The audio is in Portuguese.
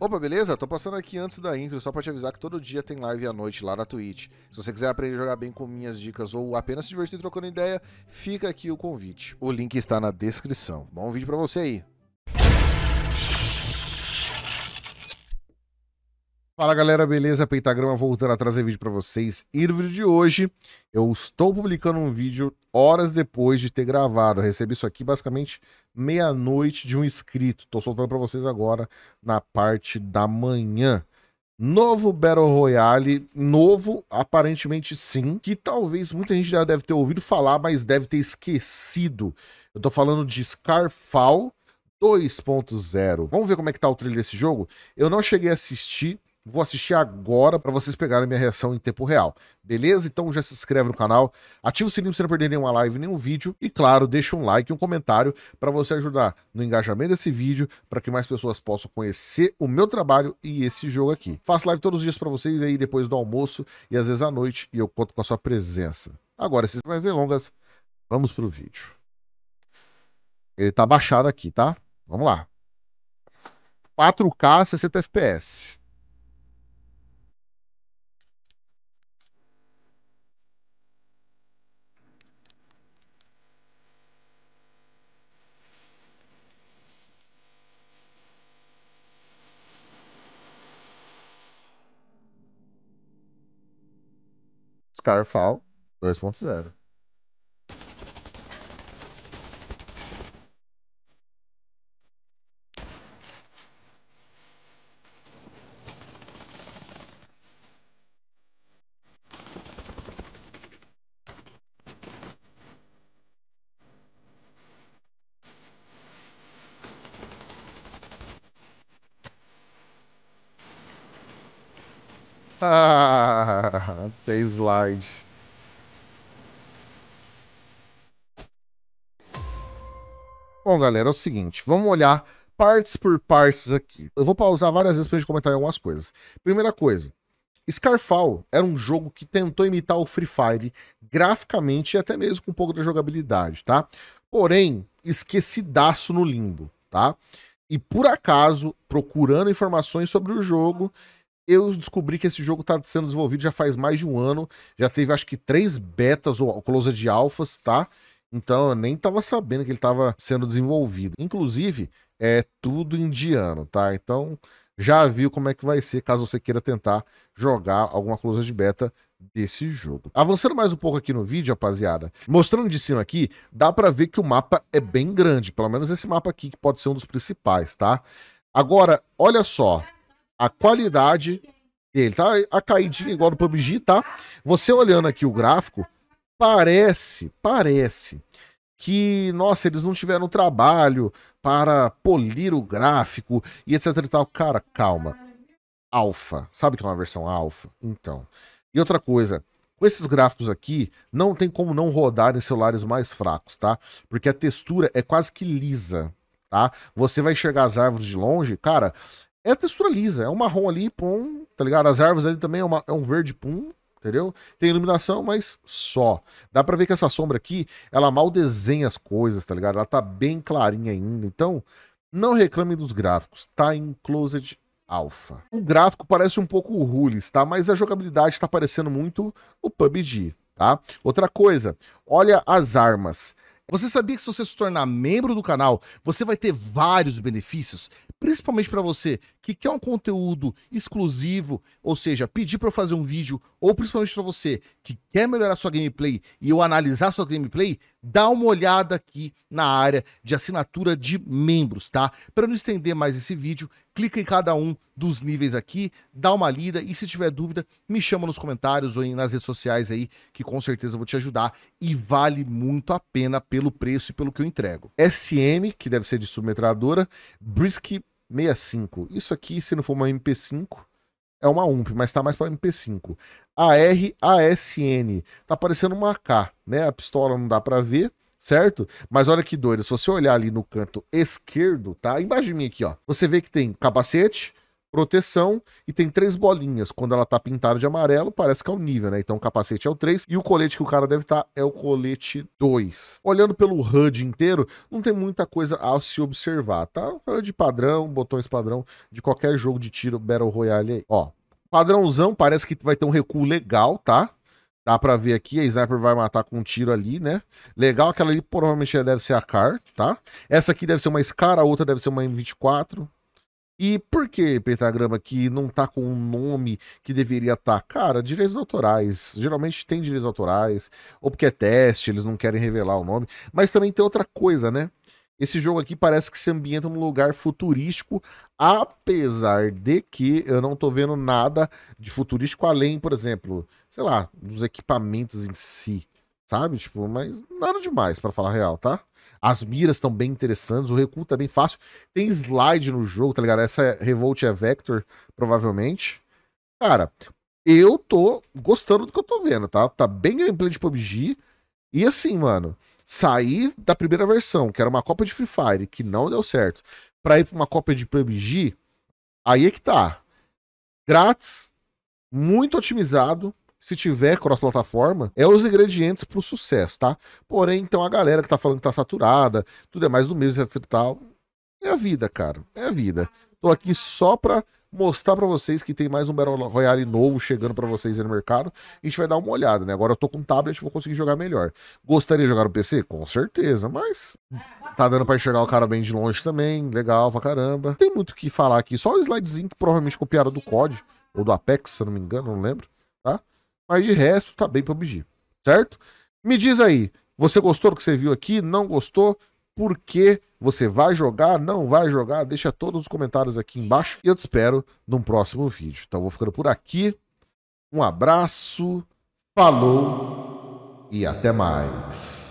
Opa, beleza? Tô passando aqui antes da intro só pra te avisar que todo dia tem live à noite lá na Twitch. Se você quiser aprender a jogar bem com minhas dicas ou apenas se divertir trocando ideia, fica aqui o convite. O link está na descrição. Bom vídeo para você aí. Fala galera, beleza? Pentagrama voltando a trazer vídeo para vocês. E no vídeo de hoje, eu estou publicando um vídeo horas depois de ter gravado. Eu recebi isso aqui basicamente meia-noite de um inscrito. Estou soltando para vocês agora na parte da manhã. Novo Battle Royale, novo, aparentemente sim, que talvez muita gente já deve ter ouvido falar, mas deve ter esquecido. Eu tô falando de Scarfall 2.0. Vamos ver como é que tá o trailer desse jogo? Eu não cheguei a assistir, Vou assistir agora para vocês pegarem minha reação em tempo real. Beleza? Então já se inscreve no canal, ativa o sininho para você não perder nenhuma live, nenhum vídeo e claro, deixa um like e um comentário para você ajudar no engajamento desse vídeo, para que mais pessoas possam conhecer o meu trabalho e esse jogo aqui. Faço live todos os dias para vocês aí depois do almoço e às vezes à noite e eu conto com a sua presença. Agora, sem mais delongas, vamos pro vídeo. Ele tá baixado aqui, tá? Vamos lá. 4K 60 FPS. Skyfall 2.0. Ah, tem slide. Bom, galera, é o seguinte, vamos olhar partes por partes aqui. Eu vou pausar várias vezes pra gente comentar algumas coisas. Primeira coisa, Scarfall era um jogo que tentou imitar o Free Fire graficamente e até mesmo com um pouco da jogabilidade, tá? Porém, esquecidaço no limbo, tá? E por acaso, procurando informações sobre o jogo, eu descobri que esse jogo está sendo desenvolvido já faz mais de um ano. Já teve acho que três betas ou close de alfas, tá? Então eu nem estava sabendo que ele estava sendo desenvolvido. Inclusive, é tudo indiano, tá? Então já viu como é que vai ser caso você queira tentar jogar alguma close de beta desse jogo. Avançando mais um pouco aqui no vídeo, rapaziada, mostrando de cima aqui, dá para ver que o mapa é bem grande, pelo menos esse mapa aqui que pode ser um dos principais, tá? Agora, olha só, a qualidade dele, tá? A caidinha igual no PUBG, tá? Você olhando aqui o gráfico, parece, parece que, nossa, eles não tiveram trabalho para polir o gráfico e etc e tal. Cara, calma. Alfa. Sabe que é uma versão alfa? Então. E outra coisa, com esses gráficos aqui, não tem como não rodar em celulares mais fracos, tá? Porque a textura é quase que lisa, tá? Você vai enxergar as árvores de longe, cara, é textura lisa, é um marrom ali, pum, tá ligado? As árvores ali também é, uma, é um verde, pum, entendeu? Tem iluminação, mas só. Dá pra ver que essa sombra aqui, ela mal desenha as coisas, tá ligado? Ela tá bem clarinha ainda, então não reclame dos gráficos, tá em Closed Alpha. O gráfico parece um pouco o Rules, tá? Mas a jogabilidade tá parecendo muito o PUBG, tá? Outra coisa, olha as armas. Você sabia que se você se tornar membro do canal, você vai ter vários benefícios, principalmente para você que quer um conteúdo exclusivo, ou seja, pedir para eu fazer um vídeo, ou principalmente para você que quer melhorar sua gameplay e eu analisar sua gameplay, dá uma olhada aqui na área de assinatura de membros, tá? Para não estender mais esse vídeo, clica em cada um dos níveis aqui, dá uma lida e se tiver dúvida, me chama nos comentários ou nas redes sociais aí, que com certeza eu vou te ajudar e vale muito a pena pelo preço e pelo que eu entrego. SM, que deve ser de submetradora, Brisk 65. Isso aqui, se não for uma MP5, é uma UMP, mas tá mais para MP5. AR ASN, tá parecendo uma AK, né? A pistola não dá para ver certo? Mas olha que doido, se você olhar ali no canto esquerdo, tá? Embaixo de mim aqui, ó. Você vê que tem capacete, proteção e tem três bolinhas. Quando ela tá pintada de amarelo, parece que é o nível, né? Então o capacete é o 3 e o colete que o cara deve estar tá é o colete 2. Olhando pelo HUD inteiro, não tem muita coisa a se observar, tá? HUD padrão, botões padrão de qualquer jogo de tiro Battle Royale aí. Ó, padrãozão, parece que vai ter um recuo legal, tá? Dá pra ver aqui, a Sniper vai matar com um tiro ali, né? Legal, aquela ali provavelmente deve ser a CAR, tá? Essa aqui deve ser uma SCAR, a outra deve ser uma M24. E por que pentagrama que não tá com um nome que deveria estar? Tá? Cara, direitos autorais. Geralmente tem direitos autorais, ou porque é teste, eles não querem revelar o nome. Mas também tem outra coisa, né? Esse jogo aqui parece que se ambienta num lugar futurístico, apesar de que eu não tô vendo nada de futurístico além, por exemplo, sei lá, dos equipamentos em si, sabe? Tipo, mas nada demais para falar a real, tá? As miras estão bem interessantes, o recuo tá bem fácil. Tem slide no jogo, tá ligado? Essa é Revolt é Vector, provavelmente. Cara, eu tô gostando do que eu tô vendo, tá? Tá bem gameplay de PUBG. E assim, mano, sair da primeira versão, que era uma Copa de Free Fire, que não deu certo, para ir para uma Copa de PUBG, aí é que tá. Grátis, muito otimizado, se tiver cross-plataforma, é os ingredientes para o sucesso, tá? Porém, então a galera que tá falando que tá saturada, tudo é mais do mesmo, etc e tal, é a vida, cara, é a vida. Tô aqui só para mostrar para vocês que tem mais um Battle Royale novo chegando para vocês no mercado. A gente vai dar uma olhada, né? Agora eu tô com um tablet, vou conseguir jogar melhor. Gostaria de jogar no PC? Com certeza, mas tá dando para enxergar o cara bem de longe também, legal pra caramba. Tem muito o que falar aqui, só o slidezinho que provavelmente copiaram do COD, ou do Apex, se eu não me engano, não lembro, tá? Mas de resto, tá bem PUBG, certo? Me diz aí, você gostou do que você viu aqui? Não gostou? por que você vai jogar, não vai jogar, deixa todos os comentários aqui embaixo e eu te espero num próximo vídeo. Então vou ficando por aqui. Um abraço, falou e até mais.